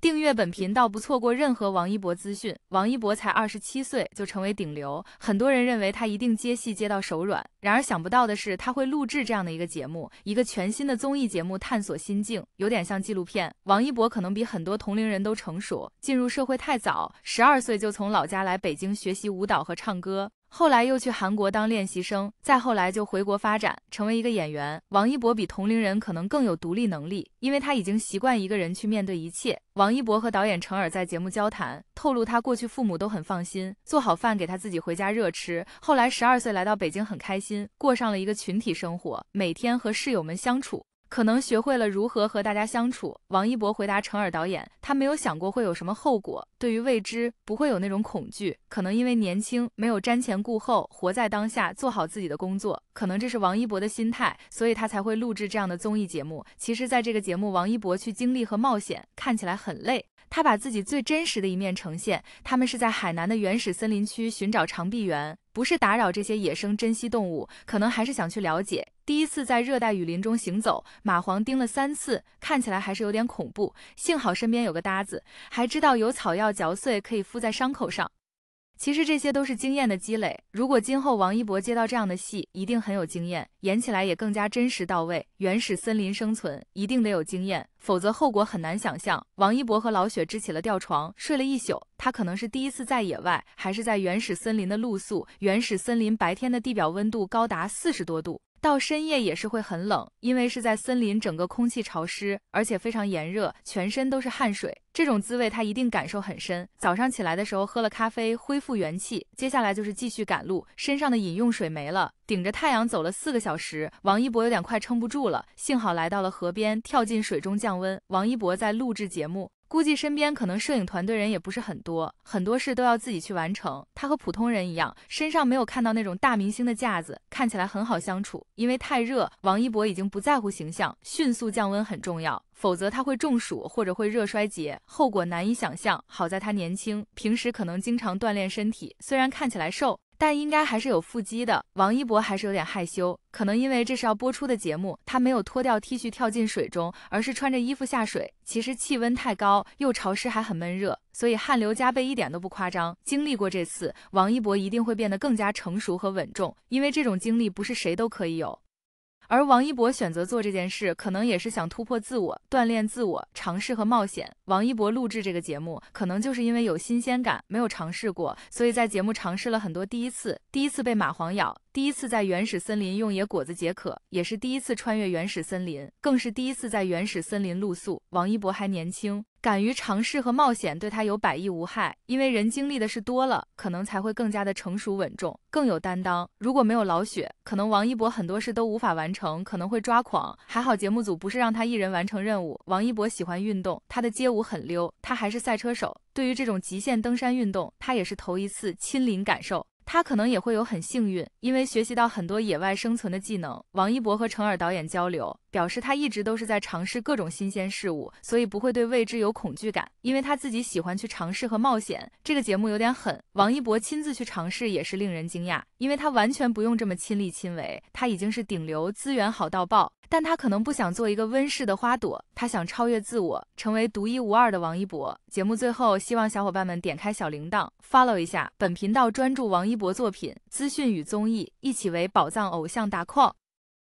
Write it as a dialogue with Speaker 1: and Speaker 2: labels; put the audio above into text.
Speaker 1: 订阅本频道，不错过任何王一博资讯。王一博才二十七岁就成为顶流，很多人认为他一定接戏接到手软。然而想不到的是，他会录制这样的一个节目，一个全新的综艺节目《探索心境》，有点像纪录片。王一博可能比很多同龄人都成熟，进入社会太早，十二岁就从老家来北京学习舞蹈和唱歌。后来又去韩国当练习生，再后来就回国发展，成为一个演员。王一博比同龄人可能更有独立能力，因为他已经习惯一个人去面对一切。王一博和导演陈尔在节目交谈，透露他过去父母都很放心，做好饭给他自己回家热吃。后来十二岁来到北京，很开心，过上了一个群体生活，每天和室友们相处。可能学会了如何和大家相处。王一博回答陈尔导演：“他没有想过会有什么后果，对于未知不会有那种恐惧。可能因为年轻，没有瞻前顾后，活在当下，做好自己的工作。可能这是王一博的心态，所以他才会录制这样的综艺节目。其实，在这个节目，王一博去经历和冒险，看起来很累。”他把自己最真实的一面呈现。他们是在海南的原始森林区寻找长臂猿，不是打扰这些野生珍稀动物，可能还是想去了解。第一次在热带雨林中行走，蚂蟥叮了三次，看起来还是有点恐怖。幸好身边有个搭子，还知道有草药嚼碎可以敷在伤口上。其实这些都是经验的积累。如果今后王一博接到这样的戏，一定很有经验，演起来也更加真实到位。原始森林生存一定得有经验，否则后果很难想象。王一博和老雪支起了吊床，睡了一宿。他可能是第一次在野外，还是在原始森林的露宿。原始森林白天的地表温度高达四十多度。到深夜也是会很冷，因为是在森林，整个空气潮湿，而且非常炎热，全身都是汗水，这种滋味他一定感受很深。早上起来的时候喝了咖啡恢复元气，接下来就是继续赶路，身上的饮用水没了，顶着太阳走了四个小时，王一博有点快撑不住了，幸好来到了河边，跳进水中降温。王一博在录制节目。估计身边可能摄影团队人也不是很多，很多事都要自己去完成。他和普通人一样，身上没有看到那种大明星的架子，看起来很好相处。因为太热，王一博已经不在乎形象，迅速降温很重要，否则他会中暑或者会热衰竭，后果难以想象。好在他年轻，平时可能经常锻炼身体，虽然看起来瘦。但应该还是有腹肌的，王一博还是有点害羞，可能因为这是要播出的节目，他没有脱掉 T 恤跳进水中，而是穿着衣服下水。其实气温太高，又潮湿，还很闷热，所以汗流浃背一点都不夸张。经历过这次，王一博一定会变得更加成熟和稳重，因为这种经历不是谁都可以有。而王一博选择做这件事，可能也是想突破自我、锻炼自我、尝试和冒险。王一博录制这个节目，可能就是因为有新鲜感，没有尝试过，所以在节目尝试了很多第一次：第一次被蚂蟥咬，第一次在原始森林用野果子解渴，也是第一次穿越原始森林，更是第一次在原始森林露宿。王一博还年轻。敢于尝试和冒险对他有百益无害，因为人经历的事多了，可能才会更加的成熟稳重，更有担当。如果没有老雪，可能王一博很多事都无法完成，可能会抓狂。还好节目组不是让他一人完成任务。王一博喜欢运动，他的街舞很溜，他还是赛车手。对于这种极限登山运动，他也是头一次亲临感受。他可能也会有很幸运，因为学习到很多野外生存的技能。王一博和程耳导演交流，表示他一直都是在尝试各种新鲜事物，所以不会对未知有恐惧感，因为他自己喜欢去尝试和冒险。这个节目有点狠，王一博亲自去尝试也是令人惊讶，因为他完全不用这么亲力亲为，他已经是顶流，资源好到爆。但他可能不想做一个温室的花朵，他想超越自我，成为独一无二的王一博。节目最后，希望小伙伴们点开小铃铛，follow 一下本频道，专注王一博作品资讯与综艺，一起为宝藏偶像打 call。